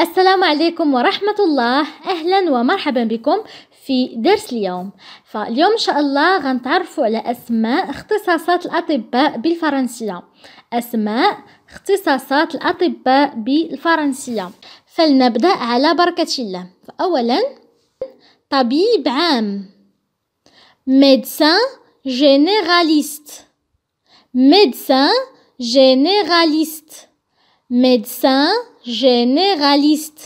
السلام عليكم ورحمة الله أهلا ومرحبا بكم في درس اليوم فاليوم إن شاء الله غنتعرفوا على أسماء اختصاصات الأطباء بالفرنسية أسماء اختصاصات الأطباء بالفرنسية فلنبدأ على بركة الله فأولا طبيب عام médecin généraliste médecin généraliste médecin جينيراليست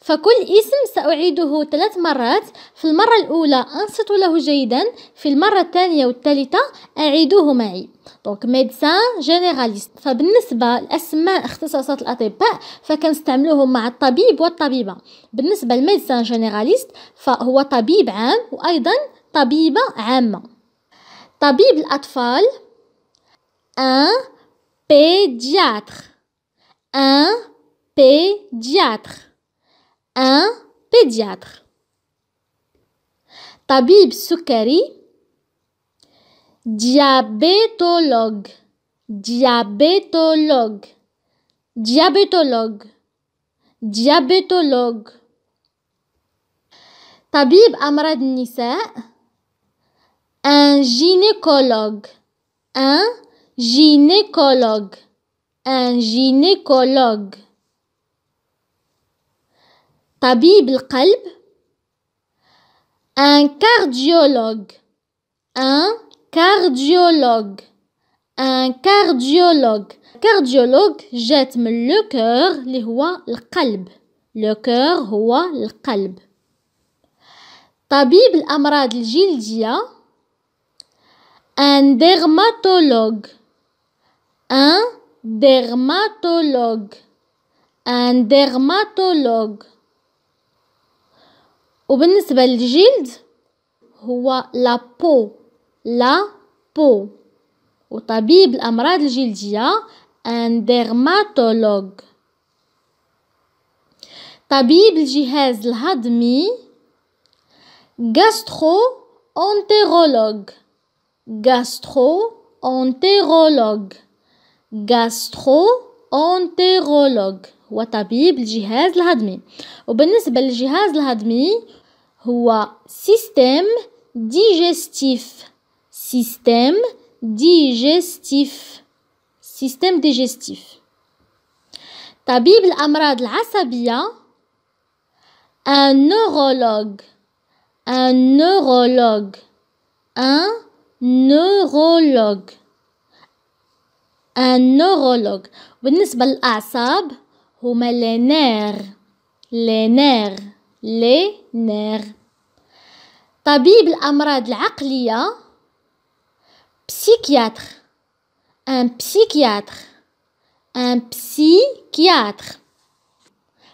فكل اسم سأعيده ثلاث مرات في المرة الأولى أنصت له جيدا في المرة الثانية والثالثة أعيدوه معي دونك ميدسان جينيراليست فبالنسبة لأسماء اختصاصات الأطباء فكنستعملوهم مع الطبيب والطبيبة بالنسبة لميدسان جينيراليست فهو طبيب عام وأيضا طبيبة عامة طبيب الأطفال ان بيدياتر ان pédiatre. Un pédiatre. Tabib Soukari. Diabétologue. Diabétologue. Diabétologue. Diabétologue. Tabib Amrad Un gynécologue. Un gynécologue. Un gynécologue. طبيب القلب un cardiologue un cardiologue un cardiologue cardiologue جات من لو كور اللي هو القلب لو كور هو القلب طبيب الأمراض الجلدية un dermatologue un dermatologue un dermatologue وبالنسبة للجلد هو لا بو لا بو وطبيب الأمراض الجلدية ان ديرماتولوج طبيب الجهاز الهضمي غاسترو اونتيرولوج غاسترو اونتيرولوج غاسترو اونتيرولوج هو طبيب الجهاز الهضمي وبالنسبة للجهاز الهضمي هو سيستم ديجستيف سيستم ديجستيف سيستم ديجستيف طبيب الأمراض العصبية ان نورولوج ان نورولوج ان نورولوج ان نورولوج بالنسبة للأعصاب هما لينير لينير لي نير طبيب الأمراض العقلية بسيكياتر ان بسيكياتر ان بسيكياتر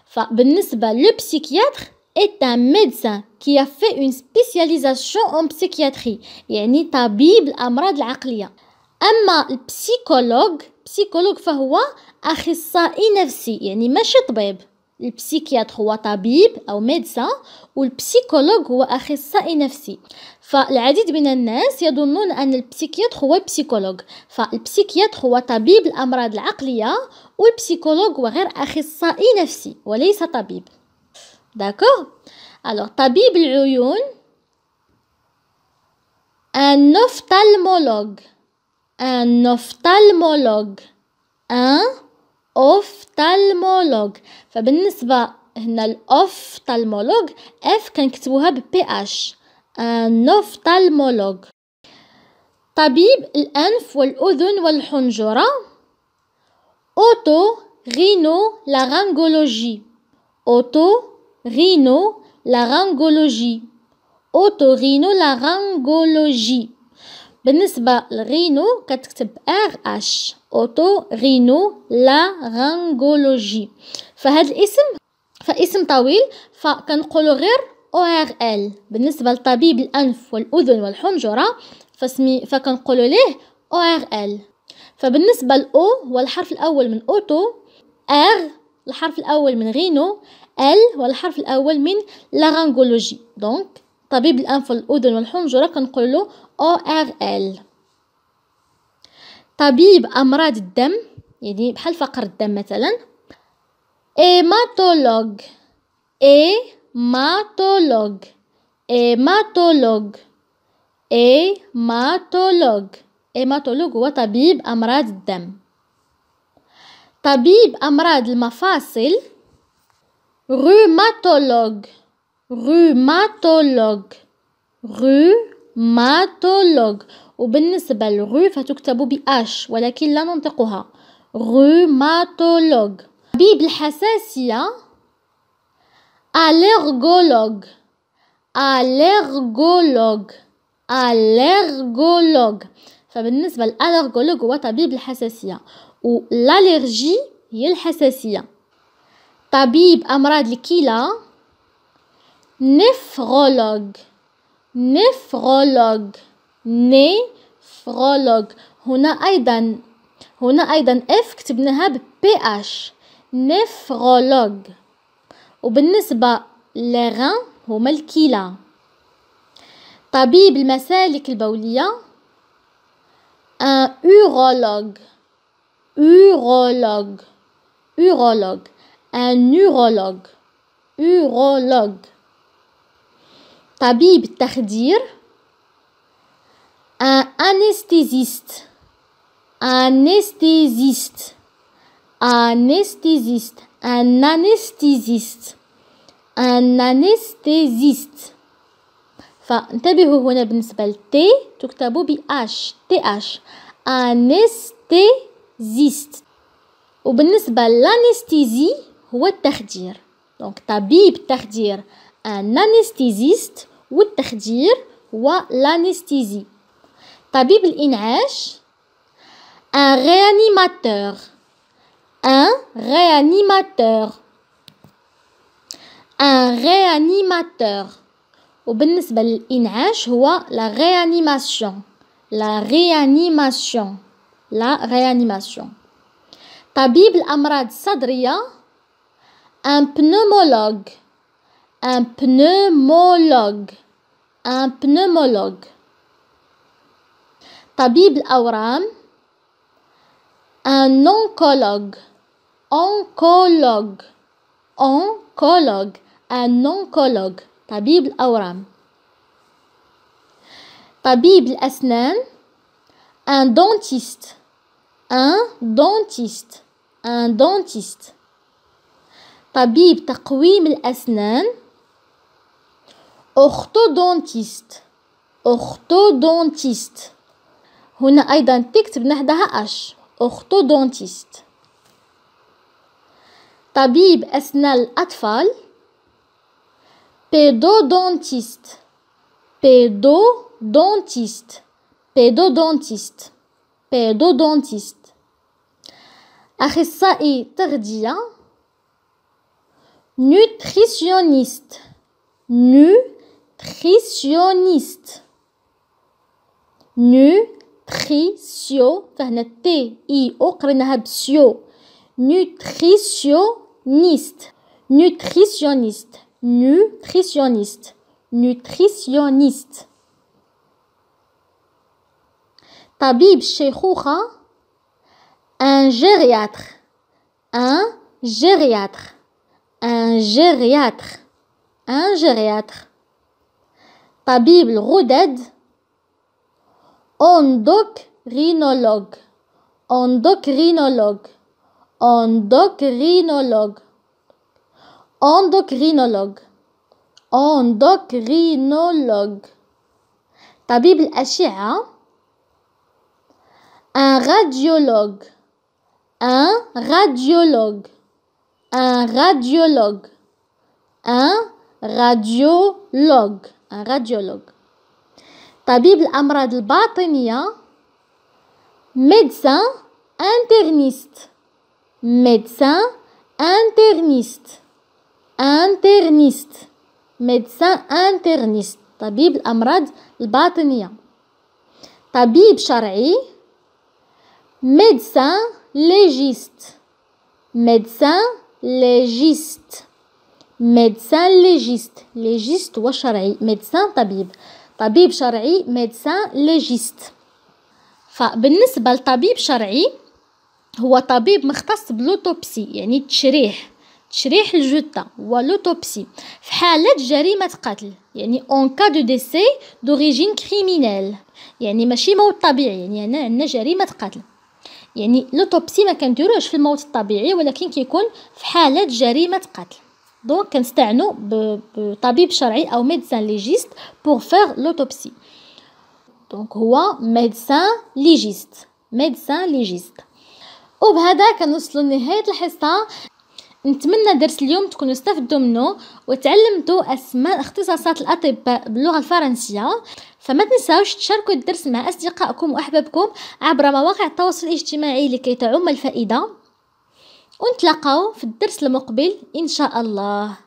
فبالنسبة لبسيكياتر est un médecin qui a fait une spécialisation en psychiatrie يعني طبيب الأمراض العقلية أما البسيكولوج بسيكولوج فهو أخصائي نفسي يعني ماشي طبيب البسيكياتر هو طبيب أو ميدسان والبسيكولوج هو أخصائي نفسي فالعديد من الناس يظنون أن البسيكياتر هو بسيكولوج فالبسيكياتر هو طبيب الأمراض العقلية والبسيكولوج هو غير أخصائي نفسي وليس طبيب داكور ألوغ طبيب العيون un ophtalmologue un ophtalmologue un اوفتالمولوج فبالنسبة هنا الاوفتالمولوج اف كنكتبوها ببي اش ان اوفتالمولوج طبيب الانف والاذن والحنجرة اوتو غينو لارنغولوجي اوتو غينو لارنغولوجي اوتو غينو لارنغولوجي بالنسبة لغينو كتكتب ار اش اوتو غينو رانغولوجي فهاد الاسم فاسم طويل فكنقولو غير او ار ال بالنسبة لطبيب الانف والاذن والحنجرة فسمي فكنقولو ليه او ار ال فبالنسبة لأو هو الحرف الأول من أوتو ار الحرف الأول من غينو ال هو الحرف الأول من لارانغولوجي دونك طبيب الأنف والأذن والحنجرة كنقولو ORL طبيب أمراض الدم يعني بحال فقر الدم مثلا إيماتولوج إيماتولوج إيماتولوج إيماتولوج إيماتولوج هو طبيب أمراض الدم طبيب أمراض المفاصل روماتولوج روماتولوج روماتولوج وبالنسبة للغو فتكتب بأش ولكن لا ننطقها روماتولوج طبيب الحساسية أليرغولوج أليرغولوج أليرغولوج فبالنسبة للأليرغولوج هو طبيب الحساسية والالرجي هي الحساسية طبيب أمراض الكلى نفرولوج نفرولوج نفرولوج هنا أيضا هنا أيضا اف كتبناها ب PH نفرولوج وبالنسبة لغان هما الكلى طبيب المسالك البولية ان أورولوج أورولوج أورولوج أن أورولوج أورولوج طبيب التخدير un انستيزيست انستيزيست انستيزيست un anesthésiste un anesthésiste فانتبهوا هنا بالنسبة للتي تكتب ب اش تي اش انستيزيست وبالنسبة للانستيزي هو التخدير دونك طبيب التخدير الانستيزيست والتخدير والانستيزي طبيب الإنعاش ان réanimateur ان réanimateur ان réanimateur وبالنسبة للإنعاش هو لا réanimation لا réanimation لا réanimation طبيب الأمراض الصدرية ان بنومولوج Un pneumologue. Un pneumologue. Tabib auram Un oncologue. Oncologue. Oncologue. Un oncologue. Tabib Awram. Tabib Asnan. Un dentiste. Un dentiste. Un dentiste. طبيب تقويم الأسنان أختودونتيست اورثودونتيست هنا ايضا تكتب نحدها اش أختودونتيست طبيب اسنان الاطفال بيدودونتيست بيدودونتيست بيدودونتيست بيدودونتيست اخصائي تغذيه نوتريسيونيست نوتريسيونيست nutritionniste nutrition فهنا nutritionniste nutritionniste nutritionniste nutritionniste طبيب un gériatre un gériatre un gériatre un gériatre Bible, Ruded endocrinologue endocrinologue endocrinologue endocrinologue endocrinologue Bible, ashia hein? un radiologue un radiologue un radiologue un radiologue un radiologue. Tabib Amrad الباطنية médecin interniste médecin interniste interniste médecin interniste Tabib Amrad Lbatania. Tabib Shari médecin légiste médecin légiste ميدسان ليجيست ليجيست وشرعي ميدسان طبيب طبيب شرعي ميدسان ليجيست فبالنسبة لطبيب شرعي هو طبيب مختص بلوتوبسي يعني تشريح تشريح الجثة ولوتوبسي في حالة جريمة قتل يعني اون كا دو ديسي دوريجين كريمينيل يعني ماشي موت طبيعي يعني هنا عندنا جريمة قتل يعني لوتوبسي ما كنديروهش في الموت الطبيعي ولكن كيكون في حالة جريمة قتل دونك كنستعنوا بطبيب شرعي او ميدسان ليجيست بور فير لوتوبسي دونك هو ميدسان ليجيست ميدسان ليجيست وبهذا كنوصلوا لنهايه الحصه نتمنى درس اليوم تكونوا استفدتوا منه وتعلمتوا اسماء اختصاصات الاطباء باللغه الفرنسيه فما تنساوش تشاركوا الدرس مع اصدقائكم واحبابكم عبر مواقع التواصل الاجتماعي لكي تعم الفائده ونتلاقاو في الدرس المقبل إن شاء الله